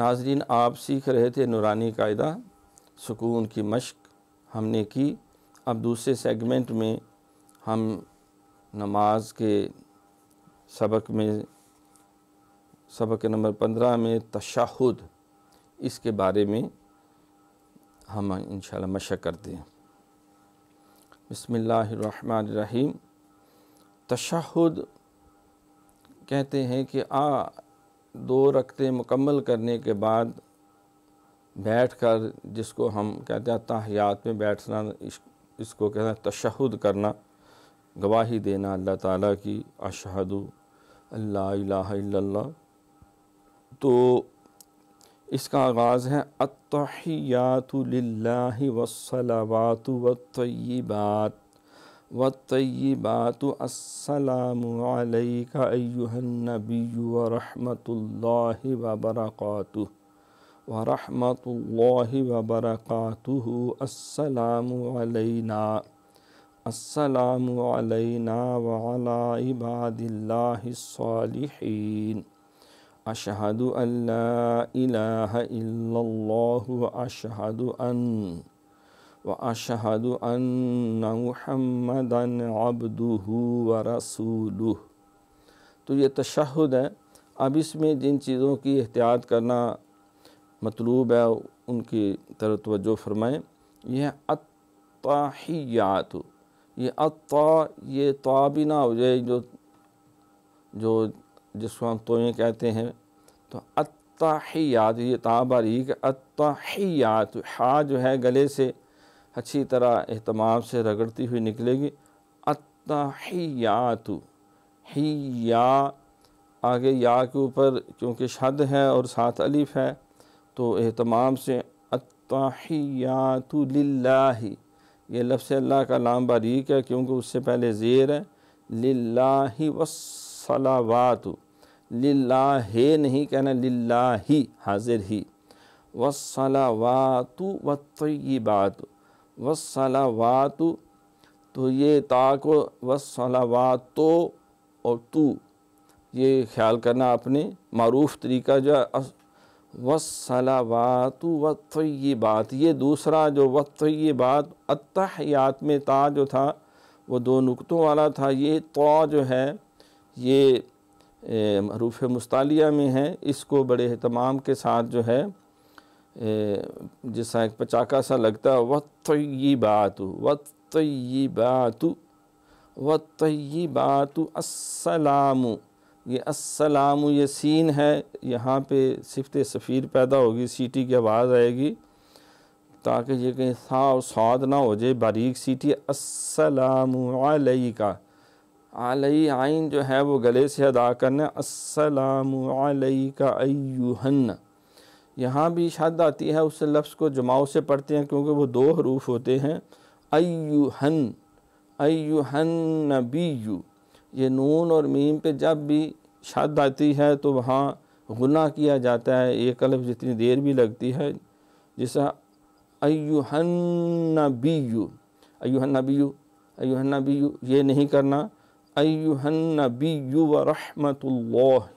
नाजरीन आप सीख रहे थे नूरानी कायदा सुकून की मशक हमने की अब दूसरे सेगमेंट में हम नमाज के सबक में सबक नंबर पंद्रह में तशाहुद इसके बारे में हम इन मशक करते हैं बसमीम तशाहुद कहते हैं कि आ दो रखते मुकम्मल करने के बाद बैठ कर जिसको हम कहते हैं तहयात में बैठना इस, इसको कहते हैं तशहद करना गवाही देना अल्लाह ताला की अशहदु अल्लाह तो इसका आगाज़ है अतहयात लाही वसलावात वतबात वतबात असलकनबी वरहमल वबरकत वरहमल वबरकत असलना असलना वबादिल्लासलिन अशहद अल्ला इलाह इल्लल्लाहु अशहद अन وأشهد أن محمدا عبده व तो ये तशहद है अब इसमें जिन चीज़ों की एहतियात करना मतलूब है उनकी तरह तवज्जो फरमाएँ यह अताहियात ये अता ये ताबी ना हो जाए जो जो जिसको हम तोएँ कहते हैं तो अताहियात ये ताबारीक अताहियात हा जो है गले से अच्छी तरह अहतमाम से रगड़ती हुई निकलेगी ही या आगे या के ऊपर क्योंकि शद है और साथ अलिफ है तो अहतमाम से अतहियातु ही ये लफ्ज़ अल्लाह का लाम बारीक है क्योंकि उससे पहले ज़ेर है लिल्लाही वसलावातु हे नहीं कहना ही हाजिर ही वसलावातु व वसलावातु तो ये ता को तो और तू ये ख्याल करना आपने मरूफ तरीका जो वसलावातु वत ये बात ये दूसरा जो वत ये बात अतहयात में ता जो था वो दो नुकतों वाला था ये तो जो है ये हरूफ मुस्तालिया में है इसको बड़े अहतमाम के साथ जो है जैसा एक पचाका सा लगता व तयी बात व तयी बात व तयी बात असलाम ये असलाम ये सीन है यहाँ पे सिफत सफ़ीर पैदा होगी सीटी की आवाज़ आएगी ताकि ये कहीं सा और स्वाद ना हो जाए बारीक सीटी असलाम आलई का आलई आइन जो है वो गले से अदा करना असलाम आलई का अयुहन्ना यहाँ भी शद आती है उस लफ्ज़ को जमाव से पढ़ते हैं क्योंकि वो दो हरूफ होते हैं अयुहन अयुहन यू ये नून और मीम पे जब भी शद आती है तो वहाँ गुना किया जाता है एक लफ्ज़ जितनी देर भी लगती है जैसा अयुहन नबीयू अयुहन नबीयू अयुहन यू ये नहीं करना अयुहन नबी व रहमतुल्लाह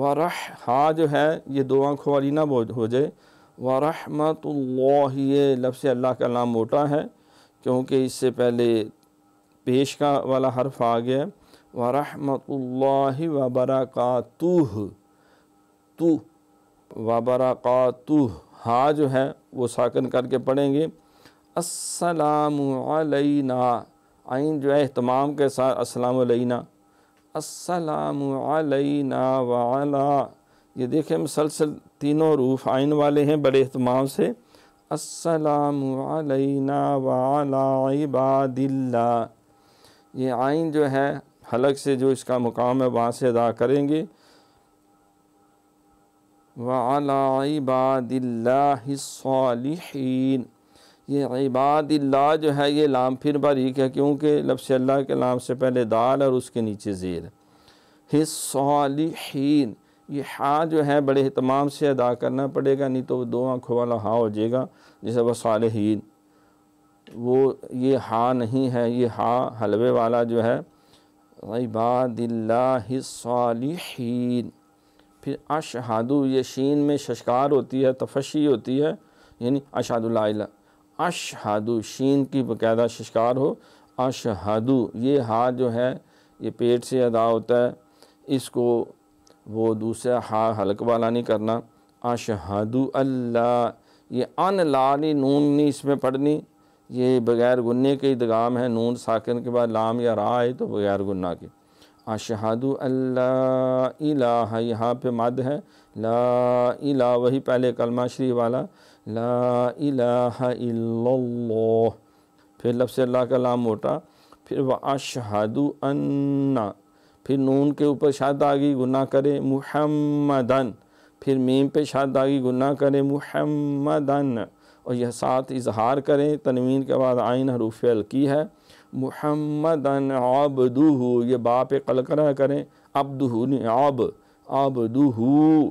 वाह हा जो है ये दो आँखों वाली ना हो जाए वरहमत ये लफ्स अल्लाह का नाम मोटा है क्योंकि इससे पहले पेश का वाला हर्फ आ गया वरहमत व तो तू व बरक़ातूह हा जो है वो साकन करके पढ़ेंगे असलना आइन जो है अहतमाम के साथ असलना असलना ये देखें मुसलसल तीनों रूफ आइन वाले हैं बड़े अहतमाम से असलना वाला इबादिल्ला ये आइन जो है हलक से जो इसका मुकाम है वहाँ से अदा करेंगे वाला इबादिल्लाहीन ये इबादिल्ला जो है ये लाम फिर बारीक है क्योंकि लफ्स अल्लाह के लाम से पहले दाल और उसके नीचे ज़ेर हिसीन ये हा जो है बड़े तमाम से अदा करना पड़ेगा नहीं तो दो आँखों वाला हा हो जाएगा जैसे वह सालहीन वो ये हा नहीं है ये हा हलवे वाला जो है इबादिल्लाहीन फिर अशहादु ये शीन में शशकार होती है तफशी होती है यानी अशादुल्ला अशहादु शीन की बकायदा शिकार हो अशहादु ये हा जो है ये पेट से अदा होता है इसको वो दूसरा हा हलक वाला नहीं करना अशहादु अल्लाह ये अन लाली नून नहीं इसमें पढ़नी ये बग़ैर गुन्ने के दगाम है नून साकिन के बाद लाम या रा आए तो बग़ैर गुन्ना के अशहादु अल्लाह इला यहाँ पे मद है ला इला वही पहले कलमा श्री वाला ला इलाहा फिर लफ्स अल्लाह का लाम मोटा फिर व अशहदु अन्ना फिर नून के ऊपर शादागी गुना करे मुहम्मदन फिर मीम पे शादागी गुना करे मुहम्मदन और यह साथ इजहार करें तनवीन के बाद आइन हरूफ की है मुहम्मदन आबदूहू ये बाप पे कलकरा करें अबदूहू अब आब आबदूहू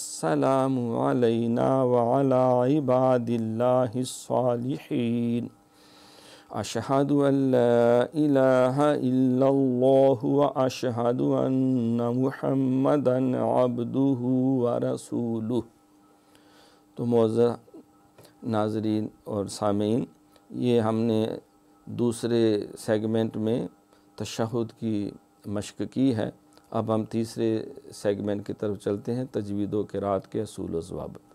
السلام علينا وعلى عباد الله الصالحين أشهد أن لا إله إلا الله وأشهد أن محمدا عبده ورسوله तो मोज़ा नाजरीन और सामीन ये हमने दूसरे सेगमेंट में तशहद की मशक़ की है अब हम तीसरे सेगमेंट की तरफ चलते हैं तजवीदों के रात के असूल जवाब